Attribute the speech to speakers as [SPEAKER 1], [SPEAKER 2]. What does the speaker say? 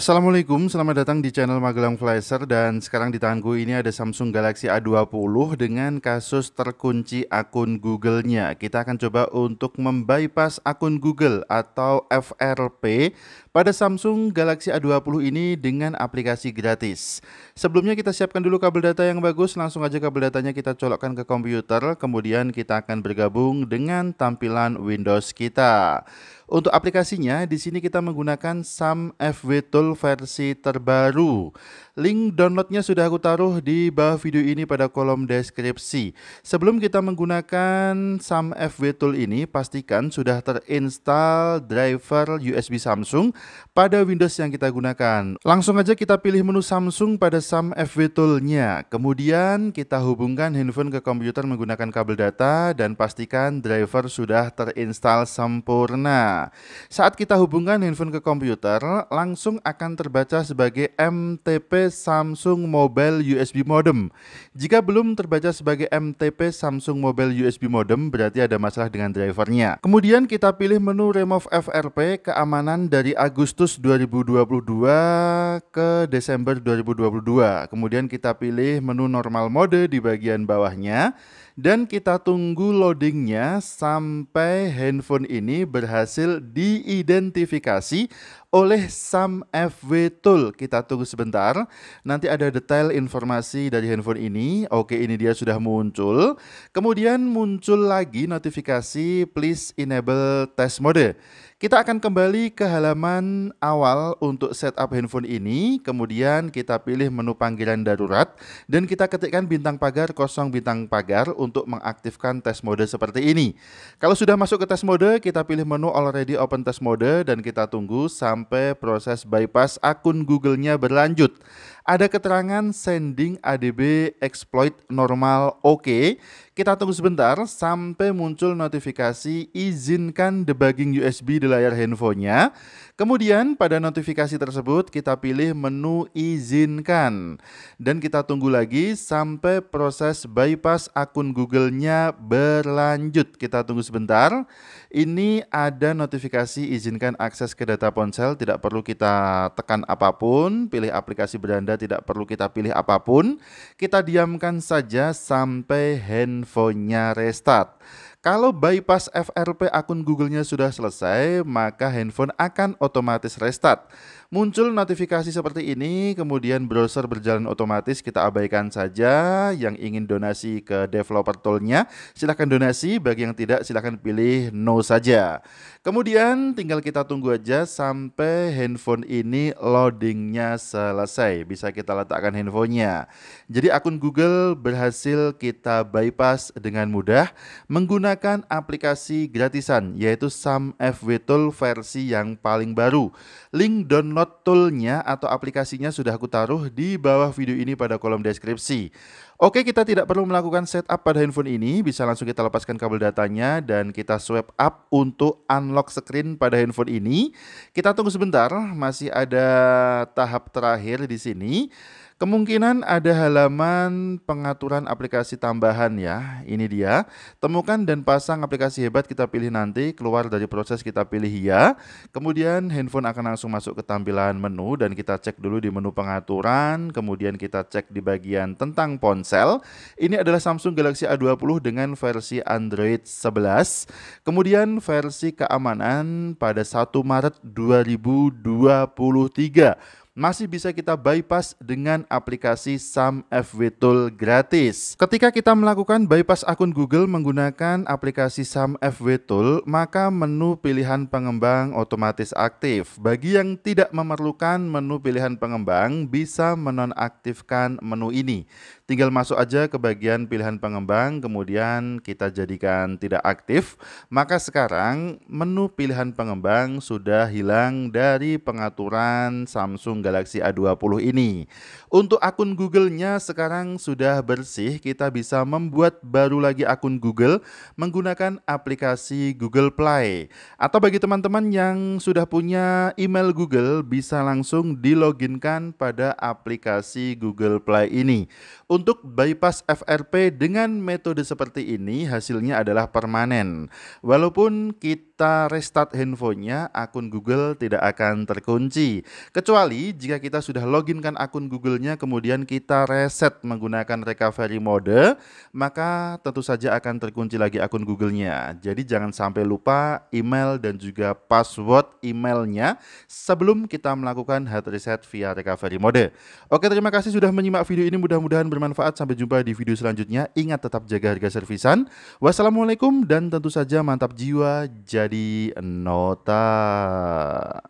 [SPEAKER 1] Assalamualaikum, selamat datang di channel Magelang Flasher dan sekarang di tanganku ini ada Samsung Galaxy A20 dengan kasus terkunci akun Google-nya. Kita akan coba untuk membypass akun Google atau FRP pada Samsung Galaxy A20 ini dengan aplikasi gratis. Sebelumnya kita siapkan dulu kabel data yang bagus, langsung aja kabel datanya kita colokkan ke komputer, kemudian kita akan bergabung dengan tampilan Windows kita. Untuk aplikasinya, di sini kita menggunakan SAM FW Tool versi terbaru. Link downloadnya sudah aku taruh di bawah video ini pada kolom deskripsi. Sebelum kita menggunakan SAM FW Tool ini, pastikan sudah terinstall driver USB Samsung pada Windows yang kita gunakan. Langsung aja kita pilih menu Samsung pada SAM FW Tool-nya. Kemudian kita hubungkan handphone ke komputer menggunakan kabel data dan pastikan driver sudah terinstall sempurna saat kita hubungkan handphone ke komputer, langsung akan terbaca sebagai MTP Samsung Mobile USB Modem. Jika belum terbaca sebagai MTP Samsung Mobile USB Modem, berarti ada masalah dengan drivernya. Kemudian kita pilih menu Remove FRP keamanan dari Agustus 2022 ke Desember 2022. Kemudian kita pilih menu normal mode di bagian bawahnya dan kita tunggu loadingnya sampai handphone ini berhasil diidentifikasi oleh Sam FW Tool. Kita tunggu sebentar. Nanti ada detail informasi dari handphone ini. Oke, ini dia sudah muncul. Kemudian muncul lagi notifikasi please enable test mode. Kita akan kembali ke halaman awal untuk setup handphone ini. Kemudian kita pilih menu panggilan darurat dan kita ketikkan bintang pagar kosong bintang pagar untuk mengaktifkan test mode seperti ini. Kalau sudah masuk ke test mode, kita pilih menu already open test mode dan kita tunggu sampai sampai proses bypass akun Google-nya berlanjut ada keterangan sending ADB exploit normal oke. Okay. Kita tunggu sebentar sampai muncul notifikasi izinkan debugging USB di layar handphonenya. Kemudian pada notifikasi tersebut kita pilih menu izinkan. Dan kita tunggu lagi sampai proses bypass akun Google-nya berlanjut. Kita tunggu sebentar. Ini ada notifikasi izinkan akses ke data ponsel, tidak perlu kita tekan apapun, pilih aplikasi beranda anda tidak perlu kita pilih apapun. Kita diamkan saja sampai handphonenya restart. Kalau bypass FRP akun Google-nya sudah selesai, maka handphone akan otomatis restart. Muncul notifikasi seperti ini, kemudian browser berjalan otomatis, kita abaikan saja. Yang ingin donasi ke developer toolnya, silahkan donasi. Bagi yang tidak, silahkan pilih no saja. Kemudian tinggal kita tunggu aja sampai handphone ini loadingnya selesai. Bisa kita letakkan handphonenya. Jadi akun Google berhasil kita bypass dengan mudah menggunakan aplikasi gratisan yaitu Sam FW Tool versi yang paling baru. Link download download toolnya atau aplikasinya sudah aku taruh di bawah video ini pada kolom deskripsi. Oke, kita tidak perlu melakukan setup pada handphone ini, bisa langsung kita lepaskan kabel datanya dan kita swipe up untuk unlock screen pada handphone ini. Kita tunggu sebentar, masih ada tahap terakhir di sini. Kemungkinan ada halaman pengaturan aplikasi tambahan ya. Ini dia. Temukan dan pasang aplikasi hebat kita pilih nanti keluar dari proses kita pilih ya. Kemudian handphone akan langsung masuk ke tampilan menu dan kita cek dulu di menu pengaturan, kemudian kita cek di bagian tentang ponsel. Ini adalah Samsung Galaxy A20 dengan versi Android 11. Kemudian versi keamanan pada 1 Maret 2023 masih bisa kita bypass dengan aplikasi Sam FW Tool gratis. Ketika kita melakukan bypass akun Google menggunakan aplikasi Sam FW Tool, maka menu pilihan pengembang otomatis aktif. Bagi yang tidak memerlukan menu pilihan pengembang, bisa menonaktifkan menu ini. Tinggal masuk aja ke bagian pilihan pengembang, kemudian kita jadikan tidak aktif. Maka sekarang menu pilihan pengembang sudah hilang dari pengaturan Samsung Samsung Galaxy A20 ini. Untuk akun Google-nya sekarang sudah bersih, kita bisa membuat baru lagi akun Google menggunakan aplikasi Google Play. Atau bagi teman-teman yang sudah punya email Google bisa langsung diloginkan pada aplikasi Google Play ini. Untuk bypass FRP dengan metode seperti ini hasilnya adalah permanen. Walaupun kita kita restart handphonenya, akun Google tidak akan terkunci. Kecuali jika kita sudah loginkan akun Google-nya, kemudian kita reset menggunakan recovery mode, maka tentu saja akan terkunci lagi akun Google-nya. Jadi jangan sampai lupa email dan juga password emailnya sebelum kita melakukan hard reset via recovery mode. Oke, terima kasih sudah menyimak video ini. Mudah-mudahan bermanfaat. Sampai jumpa di video selanjutnya. Ingat tetap jaga harga servisan. Wassalamualaikum dan tentu saja mantap jiwa. Jadi di nota